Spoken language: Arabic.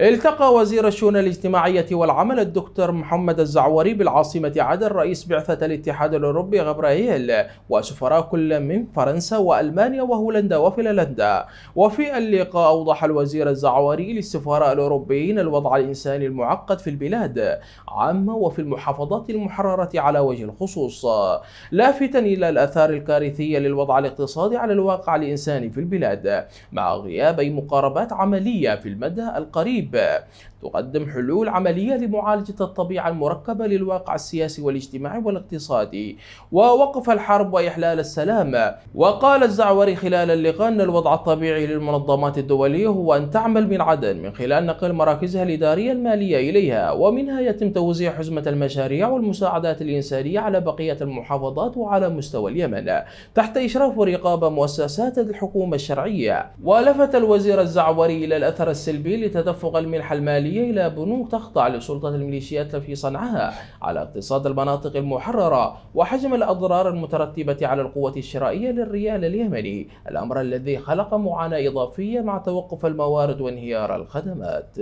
التقى وزير الشؤون الاجتماعية والعمل الدكتور محمد الزعوري بالعاصمة عدن رئيس بعثة الاتحاد الأوروبي غبرائيل وسفراء كل من فرنسا وألمانيا وهولندا وفنلندا وفي اللقاء أوضح الوزير الزعوري للسفراء الأوروبيين الوضع الإنساني المعقد في البلاد عامة وفي المحافظات المحررة على وجه الخصوص لافتا إلى الأثار الكارثية للوضع الاقتصادي على الواقع الإنساني في البلاد مع غياب أي مقاربات عملية في المدى القريب التدريب تقدم حلول عملية لمعالجة الطبيعة المركبة للواقع السياسي والاجتماعي والاقتصادي ووقف الحرب وإحلال السلام وقال الزعوري خلال اللقاء أن الوضع الطبيعي للمنظمات الدولية هو أن تعمل من عدن من خلال نقل مراكزها الإدارية المالية إليها ومنها يتم توزيع حزمة المشاريع والمساعدات الإنسانية على بقية المحافظات وعلى مستوى اليمن تحت إشراف ورقابة مؤسسات الحكومة الشرعية ولفت الوزير الزعوري إلى الأثر السلبي لتدفق بنوك المنحة المالية إلى بنوك تخضع لسلطة الميليشيات في صنعها على اقتصاد المناطق المحررة وحجم الأضرار المترتبة على القوة الشرائية للريال اليمني الأمر الذي خلق معاناة إضافية مع توقف الموارد وانهيار الخدمات